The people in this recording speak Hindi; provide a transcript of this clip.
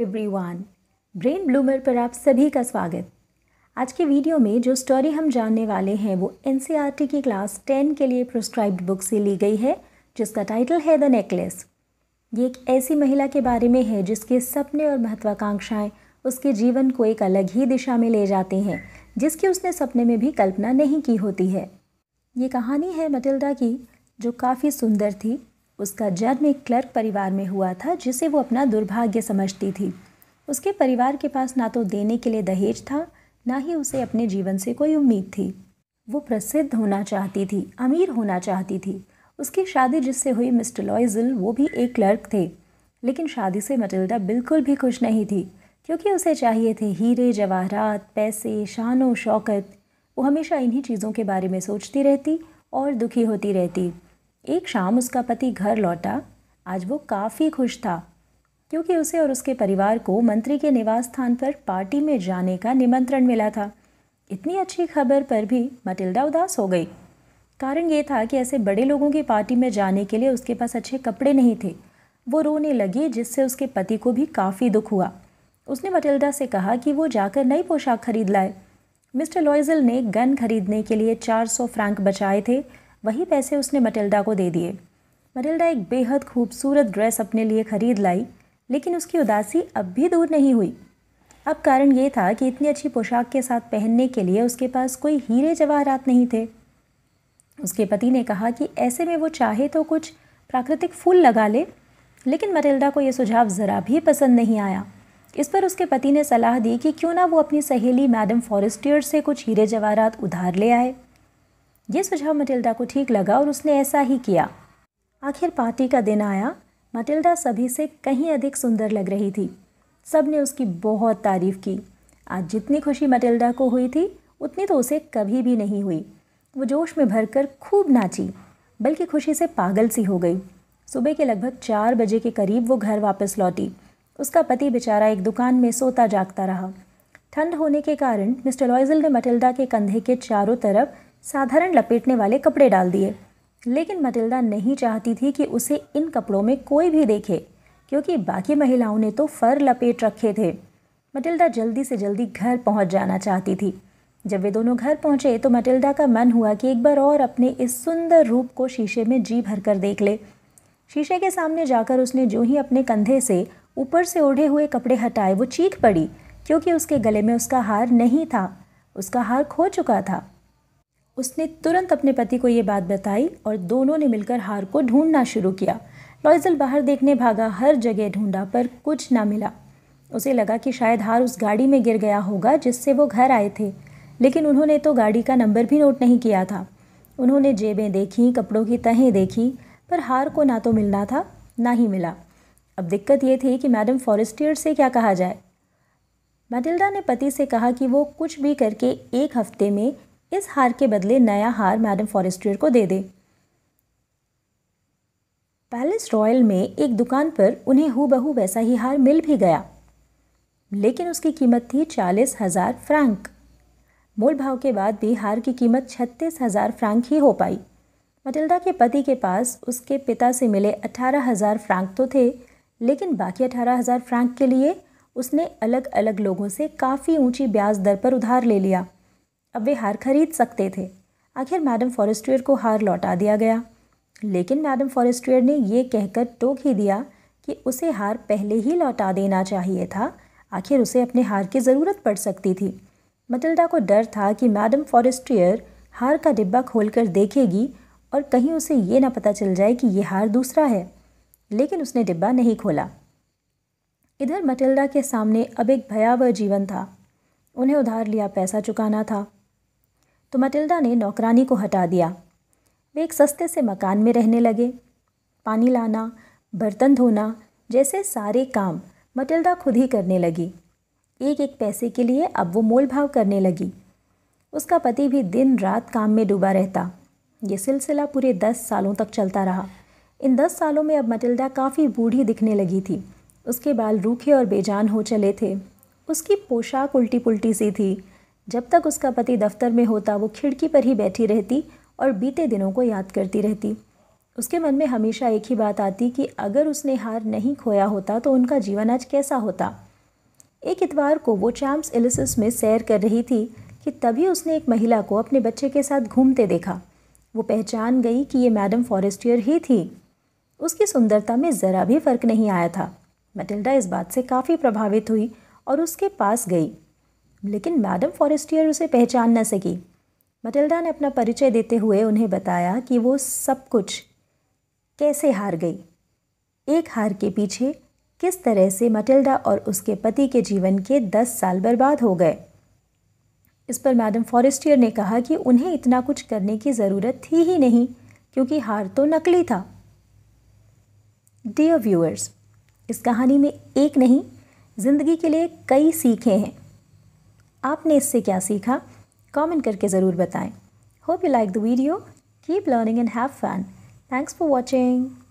एवरी वन ब्रेन ब्लूमर पर आप सभी का स्वागत आज के वीडियो में जो स्टोरी हम जानने वाले हैं वो एन e की क्लास टेन के लिए प्रोस्क्राइब्ड बुक से ली गई है जिसका टाइटल है द नेकलेस ये एक ऐसी महिला के बारे में है जिसके सपने और महत्वाकांक्षाएं उसके जीवन को एक अलग ही दिशा में ले जाते हैं जिसकी उसने सपने में भी कल्पना नहीं की होती है ये कहानी है मटिल्डा की जो काफ़ी सुंदर थी उसका जन्म एक क्लर्क परिवार में हुआ था जिसे वो अपना दुर्भाग्य समझती थी उसके परिवार के पास ना तो देने के लिए दहेज था ना ही उसे अपने जीवन से कोई उम्मीद थी वो प्रसिद्ध होना चाहती थी अमीर होना चाहती थी उसकी शादी जिससे हुई मिस्टर लॉयजल वो भी एक क्लर्क थे लेकिन शादी से मटिल्डा बिल्कुल भी खुश नहीं थी क्योंकि उसे चाहिए थे हीरे जवाहरात पैसे शान शौकत वो हमेशा इन्हीं चीज़ों के बारे में सोचती रहती और दुखी होती रहती एक शाम उसका पति घर लौटा आज वो काफ़ी खुश था क्योंकि उसे और उसके परिवार को मंत्री के निवास स्थान पर पार्टी में जाने का निमंत्रण मिला था इतनी अच्छी खबर पर भी मटिल्डा उदास हो गई कारण ये था कि ऐसे बड़े लोगों की पार्टी में जाने के लिए उसके पास अच्छे कपड़े नहीं थे वो रोने लगी जिससे उसके पति को भी काफ़ी दुख हुआ उसने मटिल्डा से कहा कि वो जाकर नई पोशाक खरीद लाए मिस्टर लॉयजल ने गन खरीदने के लिए 400 फ्रैंक बचाए थे वही पैसे उसने मटिल्डा को दे दिए मटिल्डा एक बेहद खूबसूरत ड्रेस अपने लिए खरीद लाई लेकिन उसकी उदासी अब भी दूर नहीं हुई अब कारण ये था कि इतनी अच्छी पोशाक के साथ पहनने के लिए उसके पास कोई हीरे जवाहरात नहीं थे उसके पति ने कहा कि ऐसे में वो चाहे तो कुछ प्राकृतिक फूल लगा ले लेकिन मटिल्डा को ये सुझाव ज़रा भी पसंद नहीं आया इस पर उसके पति ने सलाह दी कि क्यों ना वो अपनी सहेली मैडम फॉरेस्टियर से कुछ हीरे जवाहरात उधार ले आए ये सुझाव मटिल्डा को ठीक लगा और उसने ऐसा ही किया आखिर पार्टी का दिन आया मटिल्डा सभी से कहीं अधिक सुंदर लग रही थी सब ने उसकी बहुत तारीफ़ की आज जितनी खुशी मटिल्डा को हुई थी उतनी तो उसे कभी भी नहीं हुई वो जोश में भरकर खूब नाची बल्कि खुशी से पागल सी हो गई सुबह के लगभग चार बजे के करीब वो घर वापस लौटी उसका पति बेचारा एक दुकान में सोता जागता रहा ठंड होने के कारण मिस्टर लॉयजल ने मटिल्डा के कंधे के चारों तरफ साधारण लपेटने वाले कपड़े डाल दिए लेकिन मटिल्डा नहीं चाहती थी कि उसे इन कपड़ों में कोई भी देखे क्योंकि बाकी महिलाओं ने तो फर लपेट रखे थे मटिल्डा जल्दी से जल्दी घर पहुंच जाना चाहती थी जब वे दोनों घर पहुंचे तो मटिल्डा का मन हुआ कि एक बार और अपने इस सुंदर रूप को शीशे में जी भर कर देख ले शीशे के सामने जाकर उसने जो ही अपने कंधे से ऊपर से ओढ़े हुए कपड़े हटाए वो चीख पड़ी क्योंकि उसके गले में उसका हार नहीं था उसका हार खो चुका था उसने तुरंत अपने पति को ये बात बताई और दोनों ने मिलकर हार को ढूंढना शुरू किया लॉइजल बाहर देखने भागा हर जगह ढूंढा पर कुछ ना मिला उसे लगा कि शायद हार उस गाड़ी में गिर गया होगा जिससे वो घर आए थे लेकिन उन्होंने तो गाड़ी का नंबर भी नोट नहीं किया था उन्होंने जेबें देखी कपड़ों की तहें देखी पर हार को ना तो मिलना था ना ही मिला अब दिक्कत ये थी कि मैडम फॉरेस्टियर से क्या कहा जाए मैटिल्डा ने पति से कहा कि वो कुछ भी करके एक हफ्ते में इस हार के बदले नया हार मैडम फॉरेस्टियर को दे दे पैलेस रॉयल में एक दुकान पर उन्हें हु बहू वैसा ही हार मिल भी गया लेकिन उसकी कीमत थी चालीस हज़ार फ्रैंक मूल भाव के बाद भी हार की कीमत छत्तीस हज़ार फ्रैंक ही हो पाई मटिल्डा के पति के पास उसके पिता से मिले अठारह हज़ार फ्रैंक तो थे लेकिन बाकी अठारह हज़ार फ्रैंक के लिए उसने अलग अलग लोगों से काफ़ी ऊंची ब्याज दर पर उधार ले लिया अब वे हार खरीद सकते थे आखिर मैडम फॉरेस्टवेयर को हार लौटा दिया गया लेकिन मैडम फॉरेस्टवेयर ने यह कहकर टोक ही दिया कि उसे हार पहले ही लौटा देना चाहिए था आखिर उसे अपने हार की ज़रूरत पड़ सकती थी मटिल्डा को डर था कि मैडम फॉरेस्टवेयर हार का डिब्बा खोलकर देखेगी और कहीं उसे ये ना पता चल जाए कि यह हार दूसरा है लेकिन उसने डिब्बा नहीं खोला इधर मटिल्डा के सामने अब एक भयावह जीवन था उन्हें उधार लिया पैसा चुकाना था तो मटिल्डा ने नौकरानी को हटा दिया वे एक सस्ते से मकान में रहने लगे पानी लाना बर्तन धोना जैसे सारे काम मटिल्डा खुद ही करने लगी एक एक पैसे के लिए अब वो मोल भाव करने लगी उसका पति भी दिन रात काम में डूबा रहता ये सिलसिला पूरे दस सालों तक चलता रहा इन दस सालों में अब मटिल्डा काफ़ी बूढ़ी दिखने लगी थी उसके बाल रूखे और बेजान हो चले थे उसकी पोशाक उल्टी पुल्टी सी थी जब तक उसका पति दफ्तर में होता वो खिड़की पर ही बैठी रहती और बीते दिनों को याद करती रहती उसके मन में हमेशा एक ही बात आती कि अगर उसने हार नहीं खोया होता तो उनका जीवन आज कैसा होता एक इतवार को वो चैम्प्स एलिसिस में सैर कर रही थी कि तभी उसने एक महिला को अपने बच्चे के साथ घूमते देखा वो पहचान गई कि ये मैडम फॉरेस्टियर ही थी उसकी सुंदरता में ज़रा भी फर्क नहीं आया था मटिल्डा इस बात से काफ़ी प्रभावित हुई और उसके पास गई लेकिन मैडम फॉरेस्टियर उसे पहचान न सकी मटिल्डा ने अपना परिचय देते हुए उन्हें बताया कि वो सब कुछ कैसे हार गई एक हार के पीछे किस तरह से मटिल्डा और उसके पति के जीवन के दस साल बर्बाद हो गए इस पर मैडम फॉरेस्टियर ने कहा कि उन्हें इतना कुछ करने की ज़रूरत थी ही नहीं क्योंकि हार तो नकली था डियर व्यूअर्स इस कहानी में एक नहीं ज़िंदगी के लिए कई सीखें हैं आपने इससे क्या सीखा कमेंट करके ज़रूर बताएं hope you like the video keep learning and have fun thanks for watching